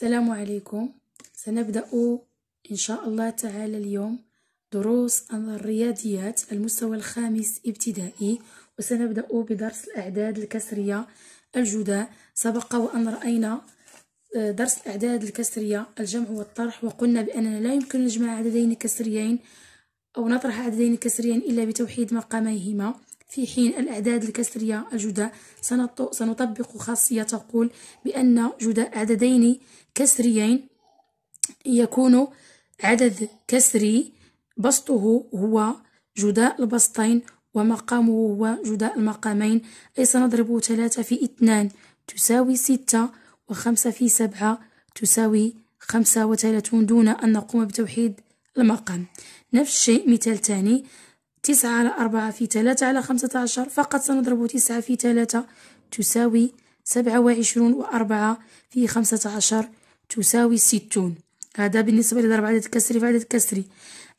السلام عليكم سنبدأ إن شاء الله تعالى اليوم دروس الرياضيات المستوى الخامس ابتدائي وسنبدأ بدرس الأعداد الكسرية الجداء سبق وأن رأينا آه، درس الأعداد الكسرية الجمع والطرح وقلنا بأننا لا يمكن نجمع عددين كسريين أو نطرح عددين كسريين إلا بتوحيد مقاميهما في حين الأعداد الكسرية الجداء سنطبق خاصية تقول بأن جداء عددين كسريين يكون عدد كسري بسطه هو جداء البسطين ومقامه هو جداء المقامين أي سنضرب ثلاثة في اثنان تساوي ستة وخمسة في سبعة تساوي خمسة وثلاثون دون أن نقوم بتوحيد المقام نفس الشيء مثال ثاني تسعة على أربعة في ثلاثة على خمسة عشر فقط سنضرب تسعة في ثلاثة تساوي سبعة وعشرون وأربعة في خمسة عشر تساوي ستون هذا بالنسبة لضرب عدد كسري في عدد كسري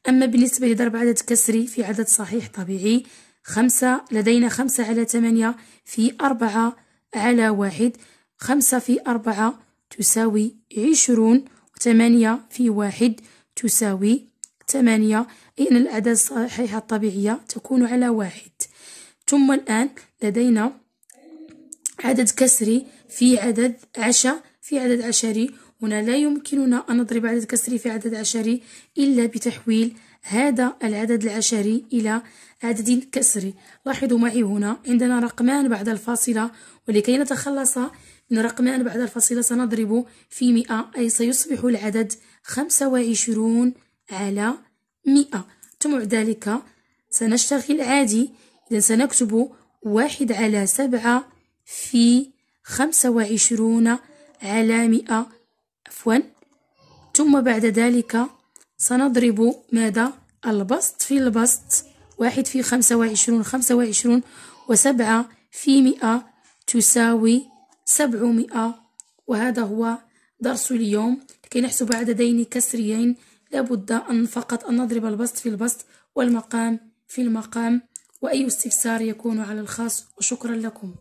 أما بالنسبة لضرب عدد كسري في عدد صحيح طبيعي خمسة لدينا خمسة على ثمانية في أربعة على واحد خمسة في أربعة تساوي عشرون وثمانية في واحد تساوي ثمانية إن الأعداد الصحيحة الطبيعية تكون على واحد ثم الآن لدينا عدد كسري في عدد عشا في عدد عشري هنا لا يمكننا أن نضرب عدد كسري في عدد عشري إلا بتحويل هذا العدد العشري إلى عدد كسري لاحظوا معي هنا عندنا رقمان بعد الفاصلة ولكي نتخلص من رقمان بعد الفاصلة سنضرب في مئة أي سيصبح العدد خمسة وعشرون على مئة بعد ذلك سنشتغل عادي إذا سنكتب واحد على سبعة في خمسة وعشرون على مئة عفوا ثم بعد ذلك سنضرب ماذا البسط في البسط واحد في خمسة وعشرون خمسة وعشرون وسبعة في مئة تساوي سبعمائة وهذا هو درس اليوم لكي نحسب عددين كسريين لابد أن فقط أن نضرب البسط في البسط والمقام في المقام وأي استفسار يكون على الخاص وشكرا لكم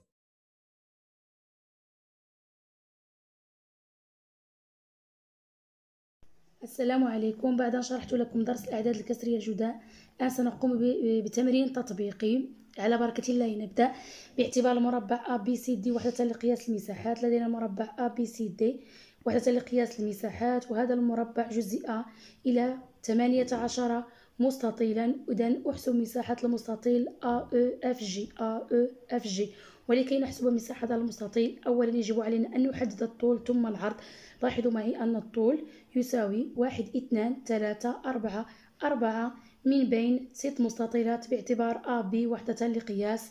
السلام عليكم بعد أن شرحت لكم درس الأعداد الكسرية الجداء الآن سنقوم بتمرين تطبيقي على بركة الله نبدأ باعتبار المربع ABCD وحدة لقياس المساحات لدينا المربع ABCD وحدة لقياس المساحات وهذا المربع جزئ إلى 18 مستطيلا إذا أحسب مساحة المستطيل ا اف جي ولكي نحسب مساحة المستطيل أولا يجب علينا أن نحدد الطول ثم العرض لاحظوا معي أن الطول يساوي واحد اثنان ثلاثة أربعة أربعة من بين ست مستطيلات باعتبار ا ب وحدة لقياس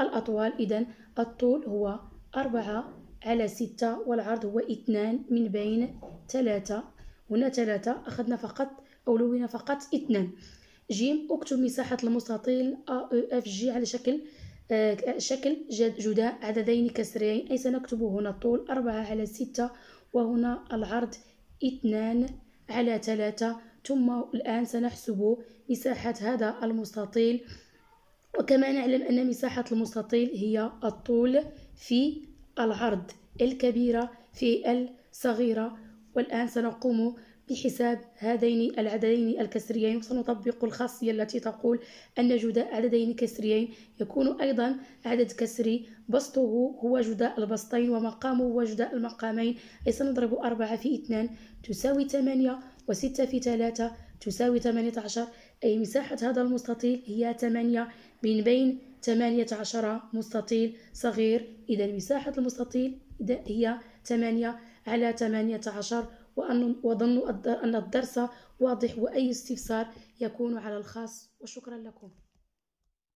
الأطوال إذا الطول هو أربعة على ستة والعرض هو اثنان من بين ثلاثة هنا ثلاثة أخذنا فقط أو لونا فقط اثنان جيم اكتب مساحة المستطيل AEFG على شكل آه شكل جداء عددين كسريين أي سنكتب هنا الطول أربعة على ستة وهنا العرض اثنان على ثلاثة ثم الآن سنحسب مساحة هذا المستطيل وكما نعلم أن مساحة المستطيل هي الطول في العرض الكبيرة في الصغيرة والآن سنقوم بحساب هذين العددين الكسريين وسنطبق الخاصية التي تقول أن جداء عددين كسريين يكون أيضا عدد كسري بسطه هو جداء البسطين ومقامه هو جداء المقامين أي سنضرب أربعة في اثنان تساوي ثمانية وستة في ثلاثة تساوي ثمانية عشر أي مساحة هذا المستطيل هي ثمانية من بين ثمانية عشر مستطيل صغير إذا مساحة المستطيل هي ثمانية على ثمانية عشر وأظن أن الدرس واضح وأي استفسار يكون على الخاص وشكرا لكم